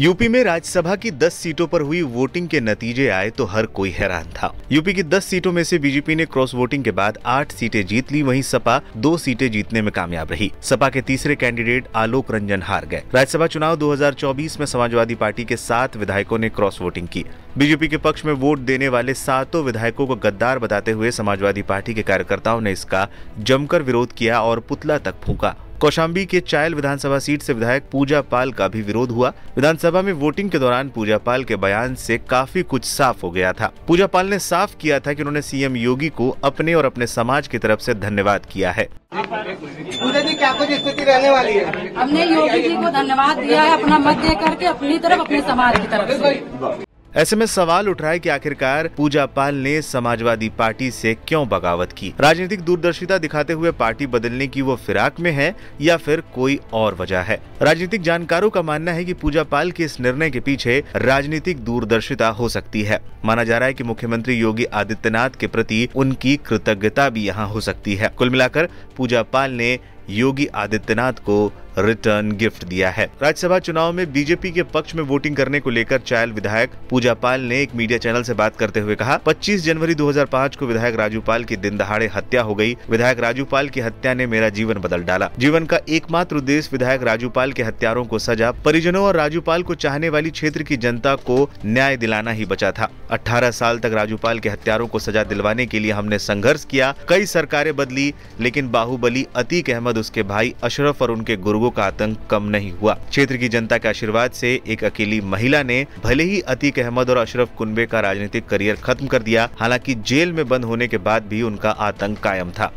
UP में राज्यसभा की 10 सीटों पर हुई वोटिंग के नतीजे आए तो हर कोई हैरान था यूपी की 10 सीटों में से बीजेपी ने क्रॉस वोटिंग के बाद 8 सीटें जीत ली वहीं सपा दो सीटें जीतने में कामयाब रही सपा के तीसरे कैंडिडेट आलोक रंजन हार गए राज्यसभा चुनाव 2024 में समाजवादी पार्टी के सात विधायकों ने क्रॉस वोटिंग की बीजेपी के पक्ष में वोट देने वाले सातों विधायकों को गद्दार बताते हुए समाजवादी पार्टी के कार्यकर्ताओं ने इसका जमकर विरोध किया और पुतला तक फूका कौशाम्बी के चायल विधानसभा सीट से विधायक पूजा पाल का भी विरोध हुआ विधानसभा में वोटिंग के दौरान पूजा पाल के बयान से काफी कुछ साफ हो गया था पूजा पाल ने साफ किया था कि उन्होंने सीएम योगी को अपने और अपने समाज की तरफ से धन्यवाद किया है पूजा जी क्या कुछ स्थिति रहने वाली है हमने योगी जी को धन्यवाद दिया है अपना मत दे करके अपनी तरफ अपने समाज की तरफ ऐसे में सवाल उठ रहा है कि आखिरकार पूजा पाल ने समाजवादी पार्टी से क्यों बगावत की राजनीतिक दूरदर्शिता दिखाते हुए पार्टी बदलने की वो फिराक में है या फिर कोई और वजह है राजनीतिक जानकारों का मानना है कि पूजा पाल के इस निर्णय के पीछे राजनीतिक दूरदर्शिता हो सकती है माना जा रहा है की मुख्यमंत्री योगी आदित्यनाथ के प्रति उनकी कृतज्ञता भी यहाँ हो सकती है कुल मिलाकर पूजा पाल ने योगी आदित्यनाथ को रिटर्न गिफ्ट दिया है राज्यसभा चुनाव में बीजेपी के पक्ष में वोटिंग करने को लेकर चायल विधायक पूजा पाल ने एक मीडिया चैनल से बात करते हुए कहा 25 जनवरी 2005 को विधायक राजू पाल की दिन दहाड़े हत्या हो गई विधायक राजू पाल की हत्या ने मेरा जीवन बदल डाला जीवन का एकमात्र उद्देश्य विधायक राजू पाल के हत्यारों को सजा परिजनों और राजू पाल को चाहने वाली क्षेत्र की जनता को न्याय दिलाना ही बचा था अठारह साल तक राजू पाल के हत्यारों को सजा दिलवाने के लिए हमने संघर्ष किया कई सरकारें बदली लेकिन बाहुबली अतीक अहमद उसके भाई अशरफ और उनके गुर्गो का आतंक कम नहीं हुआ क्षेत्र की जनता के आशीर्वाद से एक अकेली महिला ने भले ही अतीक अहमद और अशरफ कुनबे का राजनीतिक करियर खत्म कर दिया हालांकि जेल में बंद होने के बाद भी उनका आतंक कायम था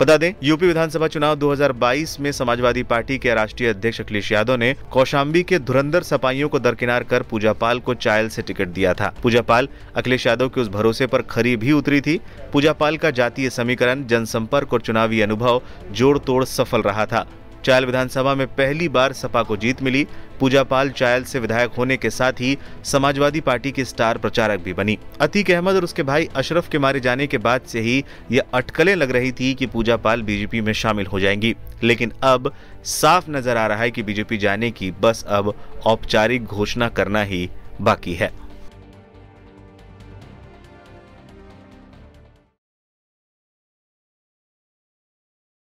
बता दें यूपी विधानसभा चुनाव 2022 में समाजवादी पार्टी के राष्ट्रीय अध्यक्ष अखिलेश यादव ने कौशाम्बी के धुरंधर सपाइयों को दरकिनार कर पूजा पाल को चायल से टिकट दिया था पूजा पाल अखिलेश यादव के उस भरोसे पर खरी भी उतरी थी पूजा पाल का जातीय समीकरण जनसंपर्क और चुनावी अनुभव जोड़ तोड़ सफल रहा था चायल विधानसभा में पहली बार सपा को जीत मिली पूजा पाल चायल से विधायक होने के साथ ही समाजवादी पार्टी की स्टार प्रचारक भी बनी अतीक अहमद और उसके भाई अशरफ के मारे जाने के बाद से ही यह अटकलें लग रही थी कि पूजा पाल बीजेपी में शामिल हो जाएंगी लेकिन अब साफ नजर आ रहा है कि बीजेपी जाने की बस अब औपचारिक घोषणा करना ही बाकी है